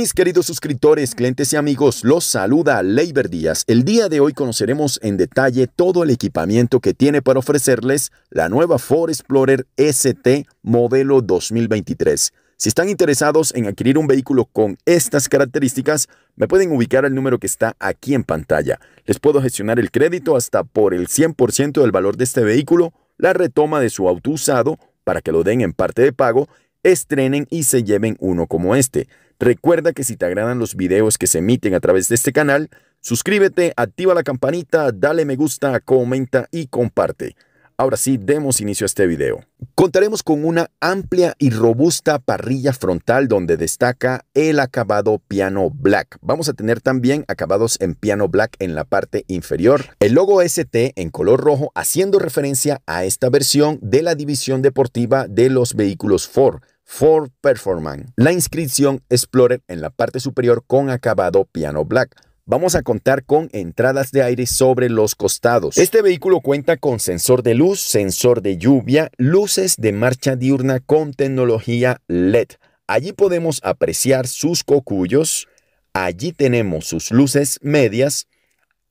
Mis queridos suscriptores, clientes y amigos, los saluda Leiber Díaz. El día de hoy conoceremos en detalle todo el equipamiento que tiene para ofrecerles la nueva Ford Explorer ST modelo 2023. Si están interesados en adquirir un vehículo con estas características, me pueden ubicar al número que está aquí en pantalla. Les puedo gestionar el crédito hasta por el 100% del valor de este vehículo, la retoma de su auto usado para que lo den en parte de pago, estrenen y se lleven uno como este. Recuerda que si te agradan los videos que se emiten a través de este canal, suscríbete, activa la campanita, dale me gusta, comenta y comparte. Ahora sí, demos inicio a este video. Contaremos con una amplia y robusta parrilla frontal donde destaca el acabado piano black. Vamos a tener también acabados en piano black en la parte inferior. El logo ST en color rojo haciendo referencia a esta versión de la división deportiva de los vehículos Ford Ford Performance. La inscripción Explorer en la parte superior con acabado piano black vamos a contar con entradas de aire sobre los costados. Este vehículo cuenta con sensor de luz, sensor de lluvia, luces de marcha diurna con tecnología LED. Allí podemos apreciar sus cocuyos, allí tenemos sus luces medias,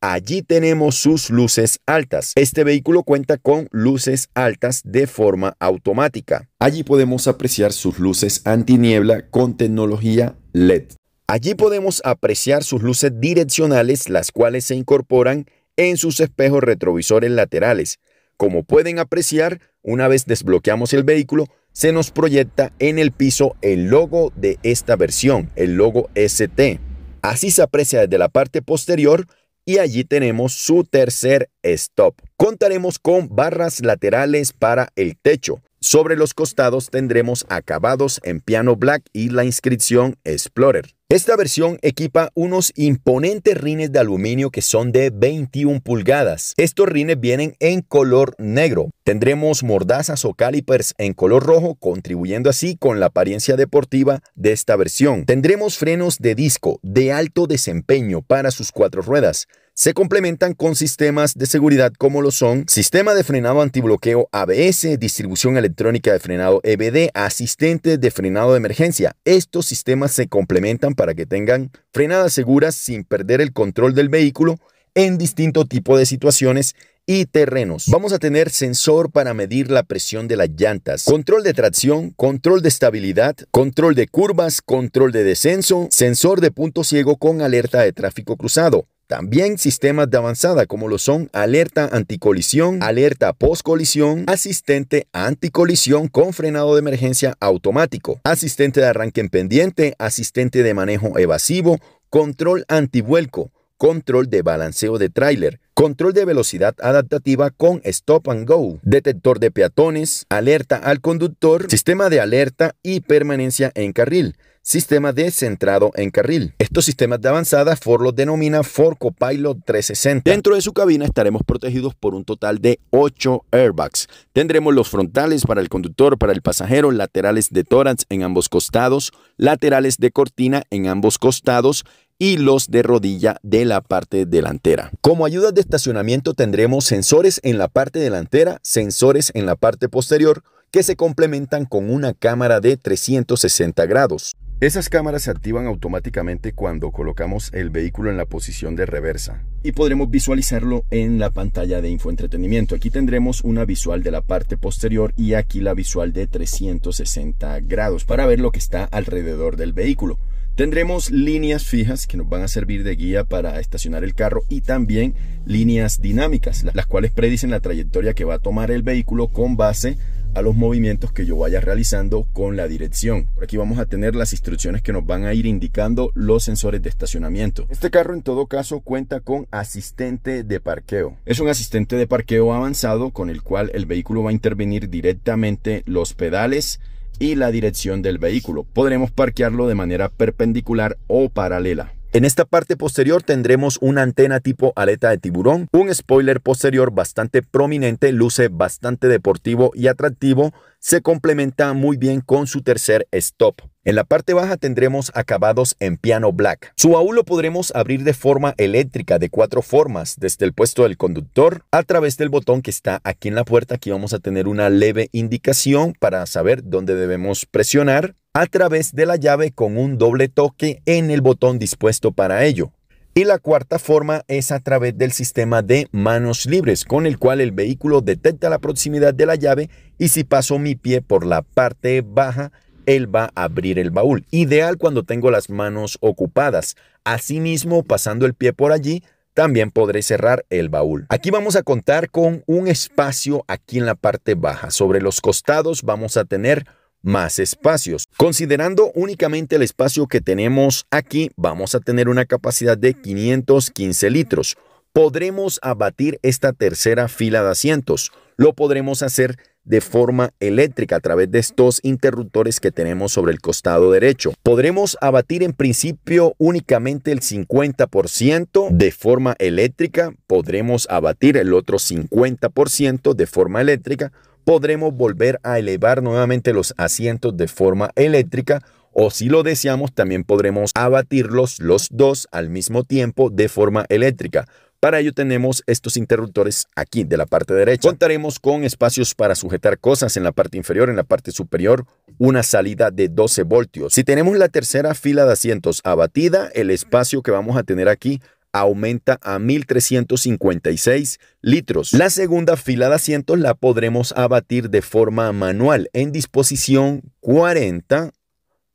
Allí tenemos sus luces altas. Este vehículo cuenta con luces altas de forma automática. Allí podemos apreciar sus luces antiniebla con tecnología LED. Allí podemos apreciar sus luces direccionales, las cuales se incorporan en sus espejos retrovisores laterales. Como pueden apreciar, una vez desbloqueamos el vehículo, se nos proyecta en el piso el logo de esta versión, el logo ST. Así se aprecia desde la parte posterior y allí tenemos su tercer stop. Contaremos con barras laterales para el techo, sobre los costados tendremos acabados en piano black y la inscripción Explorer. Esta versión equipa unos imponentes rines de aluminio que son de 21 pulgadas. Estos rines vienen en color negro. Tendremos mordazas o calipers en color rojo, contribuyendo así con la apariencia deportiva de esta versión. Tendremos frenos de disco de alto desempeño para sus cuatro ruedas se complementan con sistemas de seguridad como lo son sistema de frenado antibloqueo ABS, distribución electrónica de frenado EBD, asistente de frenado de emergencia. Estos sistemas se complementan para que tengan frenadas seguras sin perder el control del vehículo en distinto tipo de situaciones y terrenos. Vamos a tener sensor para medir la presión de las llantas, control de tracción, control de estabilidad, control de curvas, control de descenso, sensor de punto ciego con alerta de tráfico cruzado, también sistemas de avanzada como lo son alerta anticolisión, alerta postcolisión, asistente anticolisión con frenado de emergencia automático, asistente de arranque en pendiente, asistente de manejo evasivo, control antivuelco, control de balanceo de tráiler, control de velocidad adaptativa con stop and go, detector de peatones, alerta al conductor, sistema de alerta y permanencia en carril, sistema de centrado en carril. Estos sistemas de avanzada Ford los denomina Ford Copilot 360. Dentro de su cabina estaremos protegidos por un total de 8 airbags. Tendremos los frontales para el conductor, para el pasajero, laterales de tórax en ambos costados, laterales de cortina en ambos costados, y los de rodilla de la parte delantera. Como ayudas de estacionamiento tendremos sensores en la parte delantera, sensores en la parte posterior, que se complementan con una cámara de 360 grados. Esas cámaras se activan automáticamente cuando colocamos el vehículo en la posición de reversa y podremos visualizarlo en la pantalla de infoentretenimiento. Aquí tendremos una visual de la parte posterior y aquí la visual de 360 grados para ver lo que está alrededor del vehículo. Tendremos líneas fijas que nos van a servir de guía para estacionar el carro y también líneas dinámicas, las cuales predicen la trayectoria que va a tomar el vehículo con base a los movimientos que yo vaya realizando con la dirección. Por aquí vamos a tener las instrucciones que nos van a ir indicando los sensores de estacionamiento. Este carro en todo caso cuenta con asistente de parqueo. Es un asistente de parqueo avanzado con el cual el vehículo va a intervenir directamente los pedales y la dirección del vehículo. Podremos parquearlo de manera perpendicular o paralela. En esta parte posterior tendremos una antena tipo aleta de tiburón, un spoiler posterior bastante prominente, luce bastante deportivo y atractivo, se complementa muy bien con su tercer stop. En la parte baja tendremos acabados en piano black. Su baúl lo podremos abrir de forma eléctrica de cuatro formas, desde el puesto del conductor a través del botón que está aquí en la puerta. Aquí vamos a tener una leve indicación para saber dónde debemos presionar a través de la llave con un doble toque en el botón dispuesto para ello. Y la cuarta forma es a través del sistema de manos libres, con el cual el vehículo detecta la proximidad de la llave y si paso mi pie por la parte baja, él va a abrir el baúl. Ideal cuando tengo las manos ocupadas. Asimismo, pasando el pie por allí, también podré cerrar el baúl. Aquí vamos a contar con un espacio aquí en la parte baja. Sobre los costados vamos a tener más espacios. Considerando únicamente el espacio que tenemos aquí, vamos a tener una capacidad de 515 litros. Podremos abatir esta tercera fila de asientos. Lo podremos hacer de forma eléctrica a través de estos interruptores que tenemos sobre el costado derecho. Podremos abatir en principio únicamente el 50% de forma eléctrica, podremos abatir el otro 50% de forma eléctrica, podremos volver a elevar nuevamente los asientos de forma eléctrica o si lo deseamos también podremos abatirlos los dos al mismo tiempo de forma eléctrica. Para ello tenemos estos interruptores aquí de la parte derecha. Contaremos con espacios para sujetar cosas en la parte inferior, en la parte superior, una salida de 12 voltios. Si tenemos la tercera fila de asientos abatida, el espacio que vamos a tener aquí aumenta a 1.356 litros. La segunda fila de asientos la podremos abatir de forma manual en disposición 40,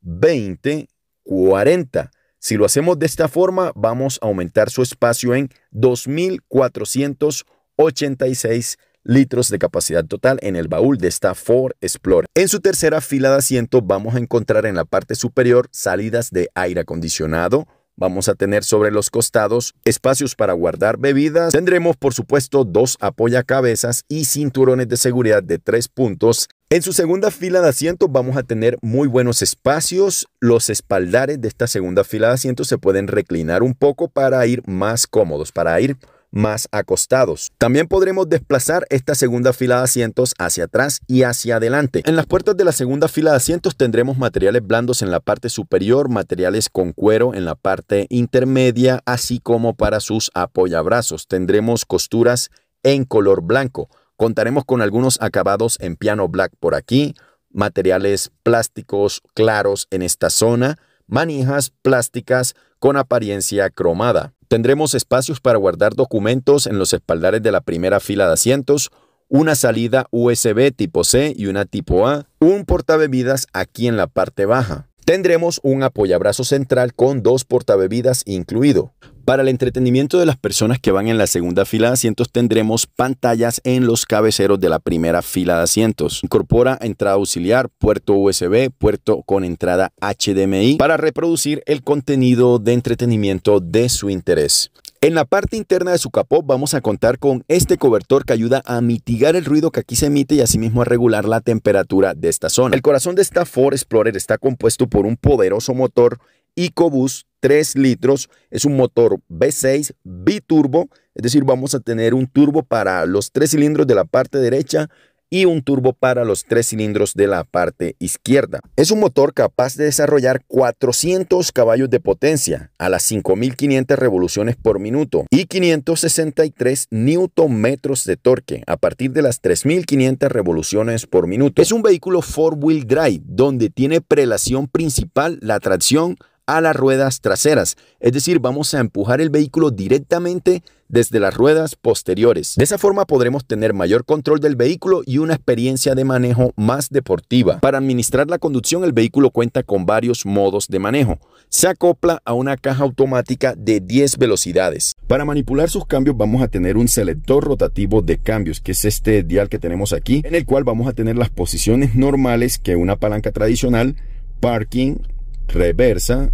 20, 40. Si lo hacemos de esta forma, vamos a aumentar su espacio en 2.486 litros de capacidad total en el baúl de esta Ford Explorer. En su tercera fila de asientos vamos a encontrar en la parte superior salidas de aire acondicionado, Vamos a tener sobre los costados espacios para guardar bebidas. Tendremos, por supuesto, dos apoyacabezas y cinturones de seguridad de tres puntos. En su segunda fila de asientos vamos a tener muy buenos espacios. Los espaldares de esta segunda fila de asientos se pueden reclinar un poco para ir más cómodos, para ir más acostados. También podremos desplazar esta segunda fila de asientos hacia atrás y hacia adelante. En las puertas de la segunda fila de asientos tendremos materiales blandos en la parte superior, materiales con cuero en la parte intermedia, así como para sus apoyabrazos. Tendremos costuras en color blanco. Contaremos con algunos acabados en piano black por aquí, materiales plásticos claros en esta zona, manijas plásticas con apariencia cromada. Tendremos espacios para guardar documentos en los espaldares de la primera fila de asientos, una salida USB tipo C y una tipo A, un portabebidas aquí en la parte baja. Tendremos un apoyabrazo central con dos portabebidas incluido. Para el entretenimiento de las personas que van en la segunda fila de asientos tendremos pantallas en los cabeceros de la primera fila de asientos. Incorpora entrada auxiliar, puerto USB, puerto con entrada HDMI para reproducir el contenido de entretenimiento de su interés. En la parte interna de su capó vamos a contar con este cobertor que ayuda a mitigar el ruido que aquí se emite y asimismo a regular la temperatura de esta zona. El corazón de esta Ford Explorer está compuesto por un poderoso motor EcoBoost 3 litros, es un motor V6 biturbo, es decir, vamos a tener un turbo para los tres cilindros de la parte derecha y un turbo para los tres cilindros de la parte izquierda. Es un motor capaz de desarrollar 400 caballos de potencia a las 5.500 revoluciones por minuto y 563 newton metros de torque a partir de las 3.500 revoluciones por minuto. Es un vehículo four-wheel drive donde tiene prelación principal la tracción a las ruedas traseras, es decir, vamos a empujar el vehículo directamente desde las ruedas posteriores. De esa forma podremos tener mayor control del vehículo y una experiencia de manejo más deportiva. Para administrar la conducción el vehículo cuenta con varios modos de manejo. Se acopla a una caja automática de 10 velocidades. Para manipular sus cambios vamos a tener un selector rotativo de cambios, que es este dial que tenemos aquí, en el cual vamos a tener las posiciones normales que una palanca tradicional, parking, reversa,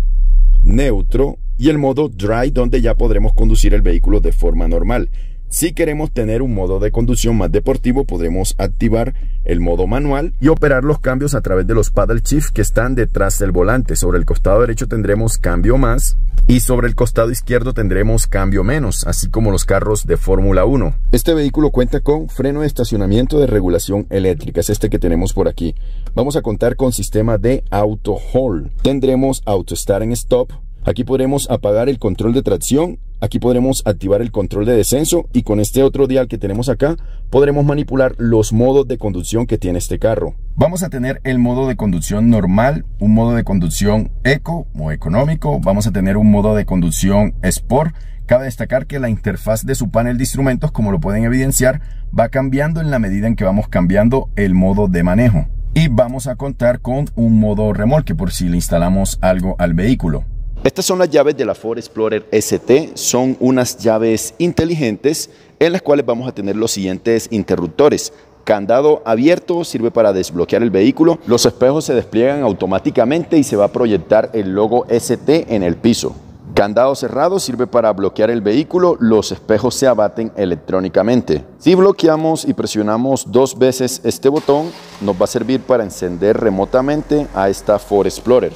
neutro y el modo dry donde ya podremos conducir el vehículo de forma normal. Si queremos tener un modo de conducción más deportivo, podremos activar el modo manual y operar los cambios a través de los paddle shift que están detrás del volante. Sobre el costado derecho tendremos cambio más y sobre el costado izquierdo tendremos cambio menos, así como los carros de Fórmula 1. Este vehículo cuenta con freno de estacionamiento de regulación eléctrica, es este que tenemos por aquí. Vamos a contar con sistema de auto haul Tendremos auto start en stop Aquí podremos apagar el control de tracción Aquí podremos activar el control de descenso y con este otro dial que tenemos acá podremos manipular los modos de conducción que tiene este carro. Vamos a tener el modo de conducción normal, un modo de conducción eco o económico, vamos a tener un modo de conducción sport. Cabe destacar que la interfaz de su panel de instrumentos, como lo pueden evidenciar, va cambiando en la medida en que vamos cambiando el modo de manejo. Y vamos a contar con un modo remolque por si le instalamos algo al vehículo. Estas son las llaves de la Ford Explorer ST, son unas llaves inteligentes en las cuales vamos a tener los siguientes interruptores. Candado abierto sirve para desbloquear el vehículo. Los espejos se despliegan automáticamente y se va a proyectar el logo ST en el piso. Candado cerrado sirve para bloquear el vehículo, los espejos se abaten electrónicamente. Si bloqueamos y presionamos dos veces este botón, nos va a servir para encender remotamente a esta Ford Explorer.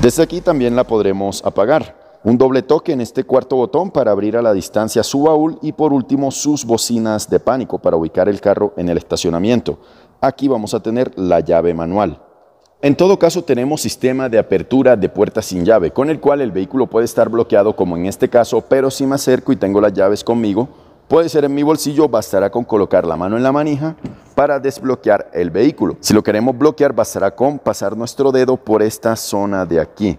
Desde aquí también la podremos apagar. Un doble toque en este cuarto botón para abrir a la distancia su baúl y por último sus bocinas de pánico para ubicar el carro en el estacionamiento. Aquí vamos a tener la llave manual. En todo caso tenemos sistema de apertura de puertas sin llave, con el cual el vehículo puede estar bloqueado como en este caso, pero si me acerco y tengo las llaves conmigo, puede ser en mi bolsillo, bastará con colocar la mano en la manija para desbloquear el vehículo. Si lo queremos bloquear, bastará con pasar nuestro dedo por esta zona de aquí.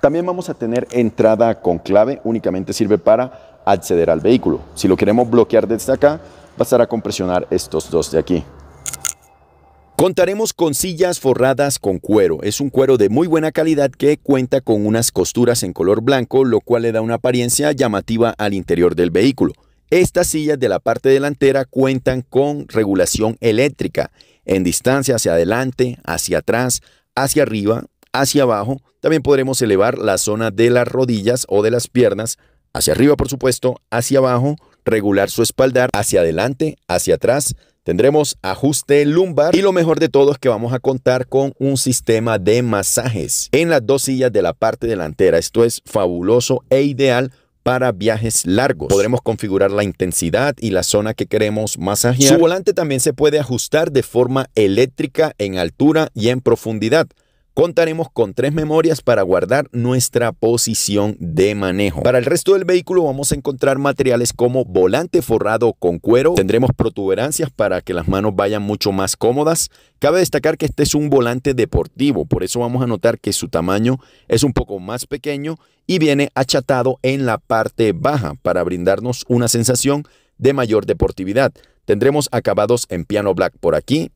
También vamos a tener entrada con clave, únicamente sirve para acceder al vehículo. Si lo queremos bloquear desde acá, bastará con presionar estos dos de aquí. Contaremos con sillas forradas con cuero. Es un cuero de muy buena calidad que cuenta con unas costuras en color blanco, lo cual le da una apariencia llamativa al interior del vehículo. Estas sillas de la parte delantera cuentan con regulación eléctrica en distancia hacia adelante, hacia atrás, hacia arriba, hacia abajo. También podremos elevar la zona de las rodillas o de las piernas, hacia arriba por supuesto, hacia abajo, regular su espaldar, hacia adelante, hacia atrás, Tendremos ajuste lumbar y lo mejor de todo es que vamos a contar con un sistema de masajes en las dos sillas de la parte delantera. Esto es fabuloso e ideal para viajes largos. Podremos configurar la intensidad y la zona que queremos masajear. Su volante también se puede ajustar de forma eléctrica en altura y en profundidad. Contaremos con tres memorias para guardar nuestra posición de manejo. Para el resto del vehículo vamos a encontrar materiales como volante forrado con cuero. Tendremos protuberancias para que las manos vayan mucho más cómodas. Cabe destacar que este es un volante deportivo, por eso vamos a notar que su tamaño es un poco más pequeño y viene achatado en la parte baja para brindarnos una sensación de mayor deportividad. Tendremos acabados en piano black por aquí,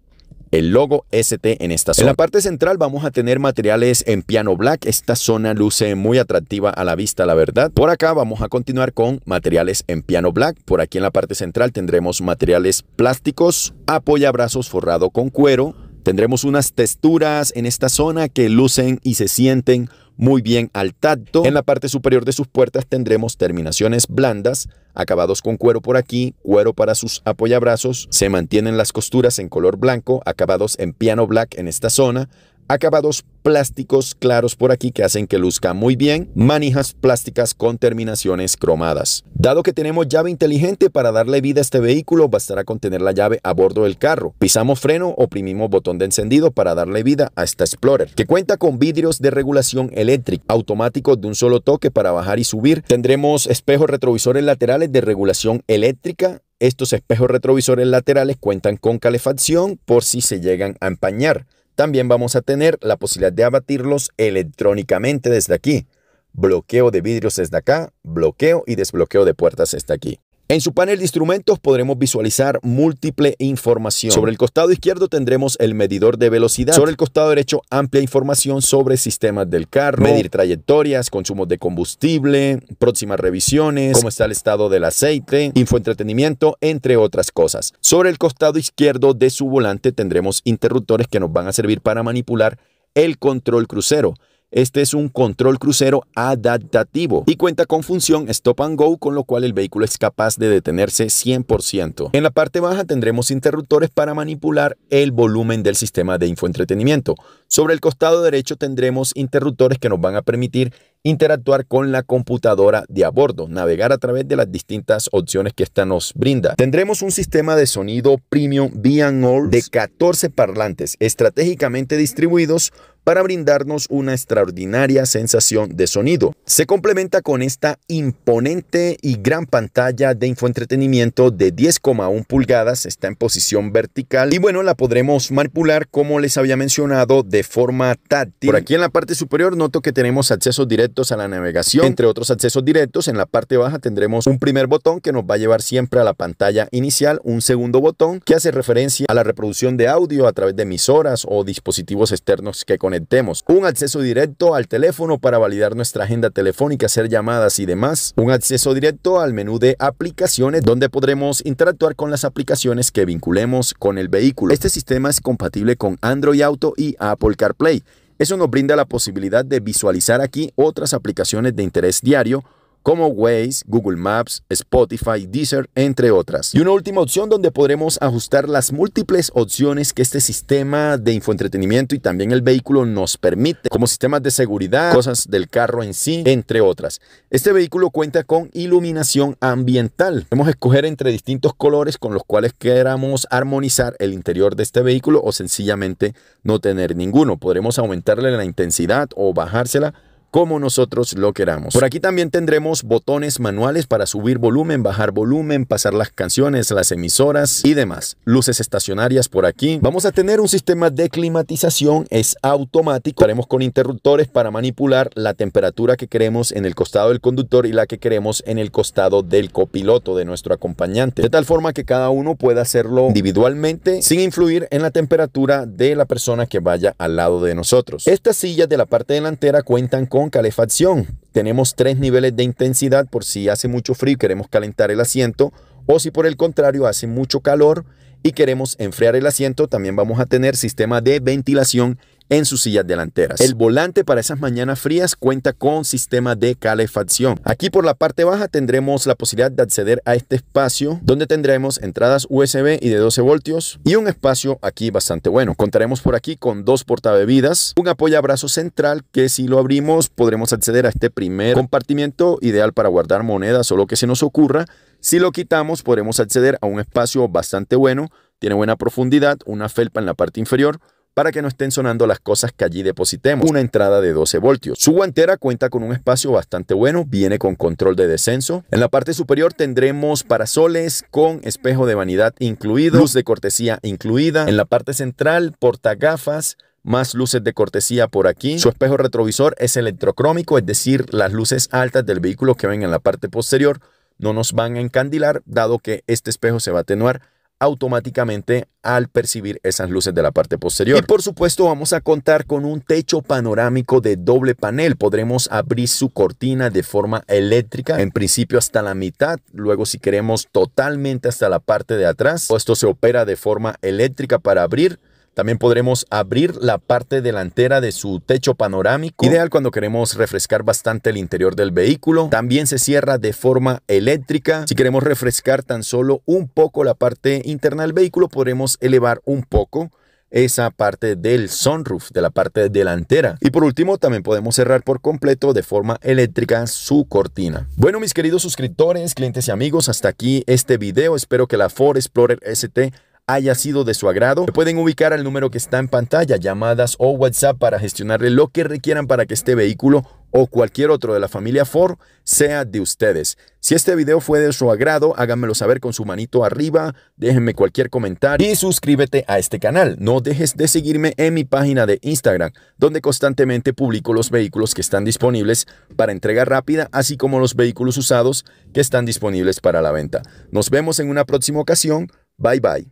el logo ST en esta zona. En la parte central vamos a tener materiales en piano black. Esta zona luce muy atractiva a la vista, la verdad. Por acá vamos a continuar con materiales en piano black. Por aquí en la parte central tendremos materiales plásticos, apoyabrazos forrado con cuero. Tendremos unas texturas en esta zona que lucen y se sienten muy bien al tacto. En la parte superior de sus puertas tendremos terminaciones blandas, acabados con cuero por aquí, cuero para sus apoyabrazos, se mantienen las costuras en color blanco, acabados en piano black en esta zona, acabados plásticos claros por aquí que hacen que luzca muy bien, manijas plásticas con terminaciones cromadas. Dado que tenemos llave inteligente para darle vida a este vehículo, bastará con tener la llave a bordo del carro. Pisamos freno, oprimimos botón de encendido para darle vida a esta Explorer, que cuenta con vidrios de regulación eléctrica, automáticos de un solo toque para bajar y subir. Tendremos espejos retrovisores laterales de regulación eléctrica, estos espejos retrovisores laterales cuentan con calefacción por si se llegan a empañar. También vamos a tener la posibilidad de abatirlos electrónicamente desde aquí. Bloqueo de vidrios desde acá, bloqueo y desbloqueo de puertas desde aquí. En su panel de instrumentos podremos visualizar múltiple información. Sobre el costado izquierdo tendremos el medidor de velocidad. Sobre el costado derecho, amplia información sobre sistemas del carro, medir trayectorias, consumos de combustible, próximas revisiones, cómo está el estado del aceite, infoentretenimiento, entre otras cosas. Sobre el costado izquierdo de su volante tendremos interruptores que nos van a servir para manipular el control crucero este es un control crucero adaptativo y cuenta con función stop and go, con lo cual el vehículo es capaz de detenerse 100%. En la parte baja tendremos interruptores para manipular el volumen del sistema de infoentretenimiento. Sobre el costado derecho tendremos interruptores que nos van a permitir interactuar con la computadora de a bordo, navegar a través de las distintas opciones que esta nos brinda. Tendremos un sistema de sonido premium B&O de 14 parlantes estratégicamente distribuidos para brindarnos una extraordinaria sensación de sonido. Se complementa con esta imponente y gran pantalla de infoentretenimiento de 10,1 pulgadas, está en posición vertical y bueno, la podremos manipular como les había mencionado de forma táctil. Por aquí en la parte superior noto que tenemos accesos directos a la navegación. Entre otros accesos directos, en la parte baja tendremos un primer botón que nos va a llevar siempre a la pantalla inicial, un segundo botón que hace referencia a la reproducción de audio a través de emisoras o dispositivos externos que conectemos, un acceso directo al teléfono para validar nuestra agenda telefónica, hacer llamadas y demás, un acceso directo al menú de aplicaciones donde podremos interactuar con las aplicaciones que vinculemos con el vehículo. Este sistema es compatible con Android Auto y Apple CarPlay. Eso nos brinda la posibilidad de visualizar aquí otras aplicaciones de interés diario como Waze, Google Maps, Spotify, Deezer, entre otras. Y una última opción donde podremos ajustar las múltiples opciones que este sistema de infoentretenimiento y también el vehículo nos permite, como sistemas de seguridad, cosas del carro en sí, entre otras. Este vehículo cuenta con iluminación ambiental. Podemos escoger entre distintos colores con los cuales queramos armonizar el interior de este vehículo o sencillamente no tener ninguno. Podremos aumentarle la intensidad o bajársela como nosotros lo queramos. Por aquí también tendremos botones manuales para subir volumen, bajar volumen, pasar las canciones, las emisoras y demás. Luces estacionarias por aquí. Vamos a tener un sistema de climatización, es automático. Haremos con interruptores para manipular la temperatura que queremos en el costado del conductor y la que queremos en el costado del copiloto, de nuestro acompañante. De tal forma que cada uno pueda hacerlo individualmente sin influir en la temperatura de la persona que vaya al lado de nosotros. Estas sillas de la parte delantera cuentan con calefacción. Tenemos tres niveles de intensidad por si hace mucho frío y queremos calentar el asiento o si por el contrario hace mucho calor y queremos enfriar el asiento, también vamos a tener sistema de ventilación en sus sillas delanteras. El volante para esas mañanas frías cuenta con sistema de calefacción. Aquí por la parte baja tendremos la posibilidad de acceder a este espacio donde tendremos entradas USB y de 12 voltios y un espacio aquí bastante bueno. Contaremos por aquí con dos portabebidas, un apoyabrazos central que si lo abrimos podremos acceder a este primer compartimiento ideal para guardar monedas o lo que se nos ocurra. Si lo quitamos podremos acceder a un espacio bastante bueno, tiene buena profundidad, una felpa en la parte inferior, para que no estén sonando las cosas que allí depositemos. Una entrada de 12 voltios. Su guantera cuenta con un espacio bastante bueno, viene con control de descenso. En la parte superior tendremos parasoles con espejo de vanidad incluido, luz de cortesía incluida. En la parte central, portagafas, más luces de cortesía por aquí. Su espejo retrovisor es electrocrómico, es decir, las luces altas del vehículo que ven en la parte posterior no nos van a encandilar, dado que este espejo se va a atenuar automáticamente al percibir esas luces de la parte posterior. Y por supuesto vamos a contar con un techo panorámico de doble panel. Podremos abrir su cortina de forma eléctrica, en principio hasta la mitad, luego si queremos totalmente hasta la parte de atrás. Esto se opera de forma eléctrica para abrir también podremos abrir la parte delantera de su techo panorámico, ideal cuando queremos refrescar bastante el interior del vehículo. También se cierra de forma eléctrica. Si queremos refrescar tan solo un poco la parte interna del vehículo, podremos elevar un poco esa parte del sunroof, de la parte delantera. Y por último, también podemos cerrar por completo de forma eléctrica su cortina. Bueno, mis queridos suscriptores, clientes y amigos, hasta aquí este video. Espero que la Ford Explorer ST haya sido de su agrado, pueden ubicar al número que está en pantalla, llamadas o WhatsApp para gestionarle lo que requieran para que este vehículo o cualquier otro de la familia Ford sea de ustedes. Si este video fue de su agrado, háganmelo saber con su manito arriba, déjenme cualquier comentario y suscríbete a este canal. No dejes de seguirme en mi página de Instagram, donde constantemente publico los vehículos que están disponibles para entrega rápida, así como los vehículos usados que están disponibles para la venta. Nos vemos en una próxima ocasión. Bye bye.